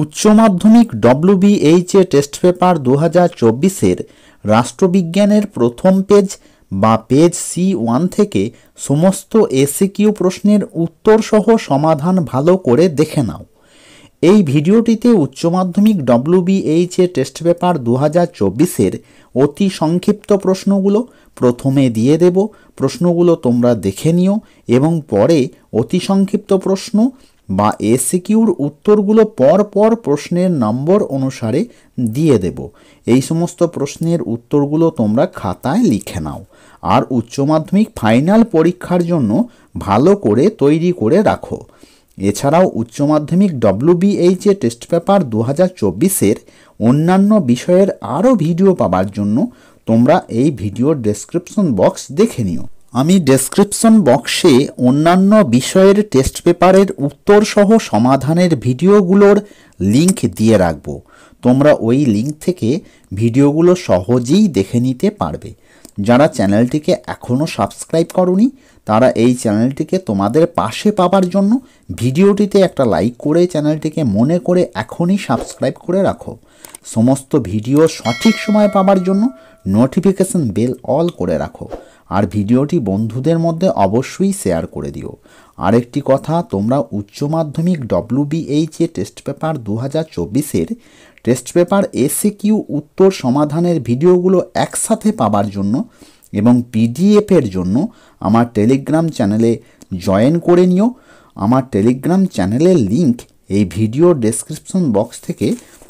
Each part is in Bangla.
উচ্চ মাধ্যমিক ডব্লিউবিএইচ এ টেস্ট পেপার দু হাজার চব্বিশের রাষ্ট্রবিজ্ঞানের প্রথম পেজ বা পেজ সি ওয়ান থেকে সমস্ত এসিকিউ প্রশ্নের উত্তরসহ সমাধান ভালো করে দেখে নাও এই ভিডিওটিতে উচ্চ মাধ্যমিক ডব্লিউবিএইচ টেস্ট পেপার দু হাজার চব্বিশের অতি সংক্ষিপ্ত প্রশ্নগুলো প্রথমে দিয়ে দেব প্রশ্নগুলো তোমরা দেখে নিও এবং পরে অতি সংক্ষিপ্ত প্রশ্ন বা এসিকিউর উত্তরগুলো পরপর প্রশ্নের নম্বর অনুসারে দিয়ে দেব এই সমস্ত প্রশ্নের উত্তরগুলো তোমরা খাতায় লিখে নাও আর উচ্চ মাধ্যমিক ফাইনাল পরীক্ষার জন্য ভালো করে তৈরি করে রাখো এছাড়াও উচ্চ মাধ্যমিক ডব্লিউবিএইচএ টেস্ট পেপার দু হাজার চব্বিশের অন্যান্য বিষয়ের আরও ভিডিও পাবার জন্য তোমরা এই ভিডিওর ডেসক্রিপশন বক্স দেখে নিও আমি ডেসক্রিপশন বক্সে অন্যান্য বিষয়ের টেস্ট পেপারের উত্তরসহ সমাধানের ভিডিওগুলোর লিংক দিয়ে রাখব তোমরা ওই লিংক থেকে ভিডিওগুলো সহজেই দেখে নিতে পারবে যারা চ্যানেলটিকে এখনও সাবস্ক্রাইব করনি তারা এই চ্যানেলটিকে তোমাদের পাশে পাবার জন্য ভিডিওটিতে একটা লাইক করে চ্যানেলটিকে মনে করে এখনই সাবস্ক্রাইব করে রাখো সমস্ত ভিডিও সঠিক সময়ে পাওয়ার জন্য নোটিফিকেশন বেল অল করে রাখো আর ভিডিওটি বন্ধুদের মধ্যে অবশ্যই শেয়ার করে দিও আরেকটি কথা তোমরা উচ্চ মাধ্যমিক ডব্লিউবিএইচ এ টেস্ট পেপার দু হাজার চব্বিশের টেস্ট পেপার এসে কিউ উত্তর সমাধানের ভিডিওগুলো একসাথে পাবার জন্য এবং পিডিএফের জন্য আমার টেলিগ্রাম চ্যানেলে জয়েন করে নিও আমার টেলিগ্রাম চ্যানেলের লিংক এই ভিডিও ডেসক্রিপশন বক্স থেকে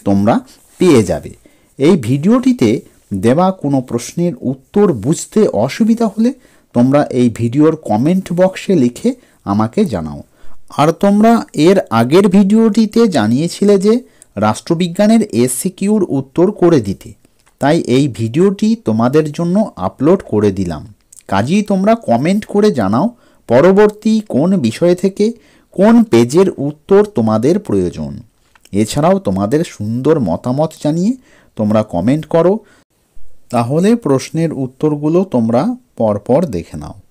তোমরা পেয়ে যাবে এই ভিডিওটিতে দেওয়া কোনো প্রশ্নের উত্তর বুঝতে অসুবিধা হলে তোমরা এই ভিডিওর কমেন্ট বক্সে লিখে আমাকে জানাও আর তোমরা এর আগের ভিডিওটিতে জানিয়েছিলে যে রাষ্ট্রবিজ্ঞানের সিকিউর উত্তর করে দিতে তাই এই ভিডিওটি তোমাদের জন্য আপলোড করে দিলাম কাজেই তোমরা কমেন্ট করে জানাও পরবর্তী কোন বিষয় থেকে কোন পেজের উত্তর তোমাদের প্রয়োজন এছাড়াও তোমাদের সুন্দর মতামত জানিয়ে তোমরা কমেন্ট করো তাহলে প্রশ্নের উত্তরগুলো তোমরা পরপর দেখে নাও